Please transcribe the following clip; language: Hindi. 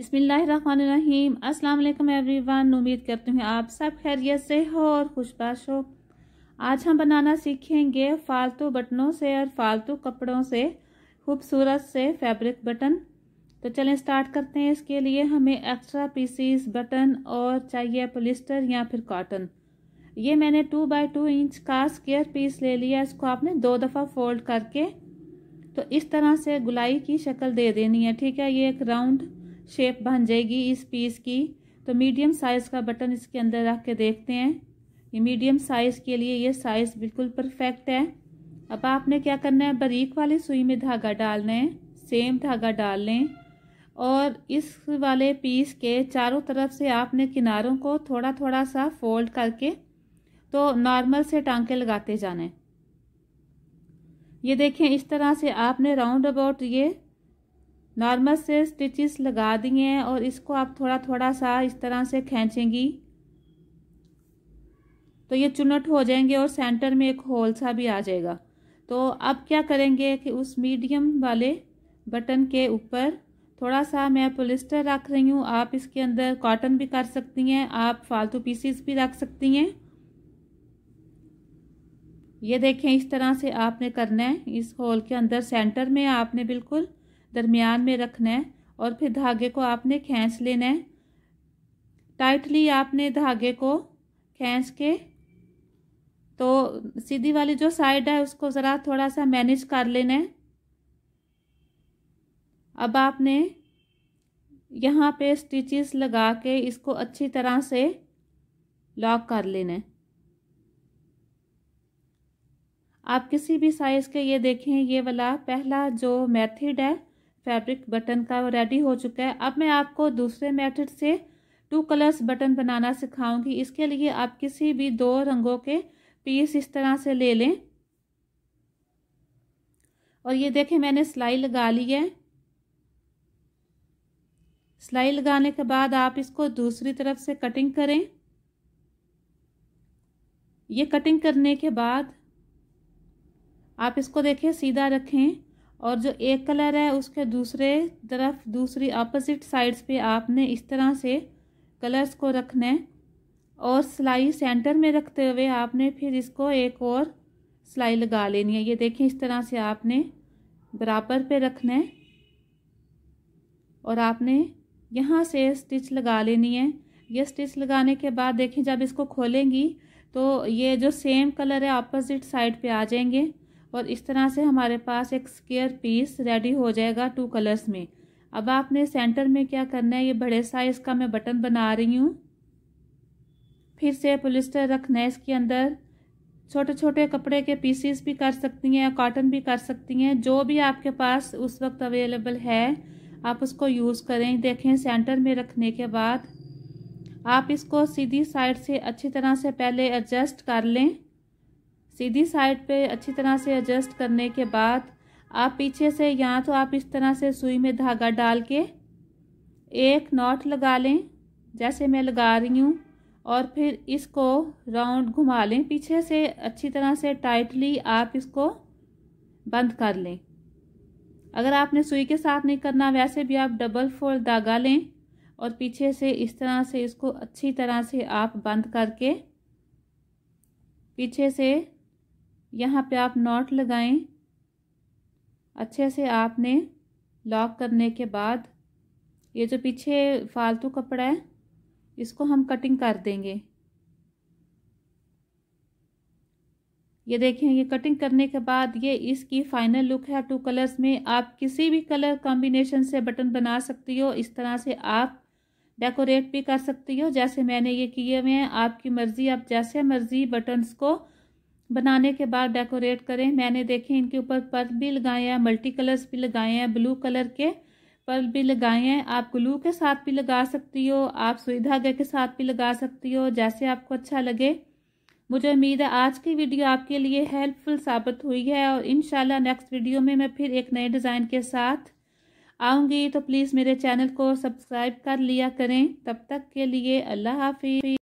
बसमीम अल्लाम एवरीवन उम्मीद करती हूँ आप सब खैरियत से हो और खुशबाश हो आज हम बनाना सीखेंगे फालतू बटनों से और फालतू कपड़ों से खूबसूरत से फैब्रिक बटन तो चलें स्टार्ट करते हैं इसके लिए हमें एक्स्ट्रा पीसीस बटन और चाहिए पोलिस्टर या फिर कॉटन ये मैंने टू बाई टू इंच का स्केयर पीस ले लिया इसको आपने दो दफ़ा फोल्ड करके तो इस तरह से गुलाई की शक्ल दे देनी है ठीक है ये एक राउंड शेप बन जाएगी इस पीस की तो मीडियम साइज़ का बटन इसके अंदर रख के देखते हैं ये मीडियम साइज़ के लिए ये साइज़ बिल्कुल परफेक्ट है अब आपने क्या करना है बारीक वाली सुई में धागा डालना है सेम धागा डाल लें और इस वाले पीस के चारों तरफ से आपने किनारों को थोड़ा थोड़ा सा फोल्ड करके तो नॉर्मल से टांके लगाते जाने ये देखें इस तरह से आपने राउंड अबाउट ये नॉर्मल से स्टिचेस लगा दिए हैं और इसको आप थोड़ा थोड़ा सा इस तरह से खींचेंगी तो ये चुनट हो जाएंगे और सेंटर में एक होल सा भी आ जाएगा तो अब क्या करेंगे कि उस मीडियम वाले बटन के ऊपर थोड़ा सा मैं पोलिस्टर रख रही हूँ आप इसके अंदर कॉटन भी कर सकती हैं आप फालतू पीसीस भी रख सकती हैं ये देखें इस तरह से आपने करना है इस होल के अंदर सेंटर में आपने बिल्कुल दरमियान में रखना है और फिर धागे को आपने खींच लेना है टाइटली आपने धागे को खींच के तो सीधी वाली जो साइड है उसको ज़रा थोड़ा सा मैनेज कर लेना है अब आपने यहाँ पे स्टिचेस लगा के इसको अच्छी तरह से लॉक कर लेना है आप किसी भी साइज़ के ये देखें ये वाला पहला जो मेथड है फैब्रिक बटन का रेडी हो चुका है अब मैं आपको दूसरे मेथड से टू कलर्स बटन बनाना सिखाऊंगी इसके लिए आप किसी भी दो रंगों के पीस इस तरह से ले लें और ये देखें मैंने सिलाई लगा ली है सिलाई लगाने के बाद आप इसको दूसरी तरफ से कटिंग करें ये कटिंग करने के बाद आप इसको देखें सीधा रखें और जो एक कलर है उसके दूसरे तरफ दूसरी अपोजिट साइड्स पे आपने इस तरह से कलर्स को रखना है और सिलाई सेंटर में रखते हुए आपने फिर इसको एक और सिलाई लगा लेनी है ये देखें इस तरह से आपने बराबर पे रखना है और आपने यहाँ से स्टिच लगा लेनी है ये स्टिच लगाने के बाद देखें जब इसको खोलेंगी तो ये जो सेम कलर है अपोजिट साइड पे आ जाएंगे और इस तरह से हमारे पास एक स्केयर पीस रेडी हो जाएगा टू कलर्स में अब आपने सेंटर में क्या करना है ये बड़े साइज़ का मैं बटन बना रही हूँ फिर से पुलिस्टर रखना है इसके अंदर छोटे छोटे कपड़े के पीसीस भी कर सकती हैं या कॉटन भी कर सकती हैं जो भी आपके पास उस वक्त अवेलेबल है आप उसको यूज़ करें देखें सेंटर में रखने के बाद आप इसको सीधी साइड से अच्छी तरह से पहले एडजस्ट कर लें सीधी साइड पे अच्छी तरह से एडजस्ट करने के बाद आप पीछे से या तो आप इस तरह से सुई में धागा डाल के एक नॉट लगा लें जैसे मैं लगा रही हूँ और फिर इसको राउंड घुमा लें पीछे से अच्छी तरह से टाइटली आप इसको बंद कर लें अगर आपने सुई के साथ नहीं करना वैसे भी आप डबल फोल्ड धागा लें और पीछे से इस तरह से इसको अच्छी तरह से आप बंद करके पीछे से यहाँ पे आप नॉट लगाएं अच्छे से आपने लॉक करने के बाद ये जो पीछे फालतू कपड़ा है इसको हम कटिंग कर देंगे ये देखें ये कटिंग करने के बाद ये इसकी फाइनल लुक है टू कलर्स में आप किसी भी कलर कॉम्बिनेशन से बटन बना सकती हो इस तरह से आप डेकोरेट भी कर सकती हो जैसे मैंने ये किए हुए हैं आपकी मर्ज़ी आप जैसे मर्ज़ी बटन्स को बनाने के बाद डेकोरेट करें मैंने देखे इनके ऊपर पर्ल भी लगाए हैं मल्टी कलर्स भी लगाए हैं ब्लू कलर के पर्ल भी लगाए हैं आप ग्लू के साथ भी लगा सकती हो आप सुई धागे के साथ भी लगा सकती हो जैसे आपको अच्छा लगे मुझे उम्मीद है आज की वीडियो आपके लिए हेल्पफुल साबित हुई है और इन नेक्स्ट वीडियो में मैं फिर एक नए डिज़ाइन के साथ आऊँगी तो प्लीज़ मेरे चैनल को सब्सक्राइब कर लिया करें तब तक के लिए अल्लाह हाफि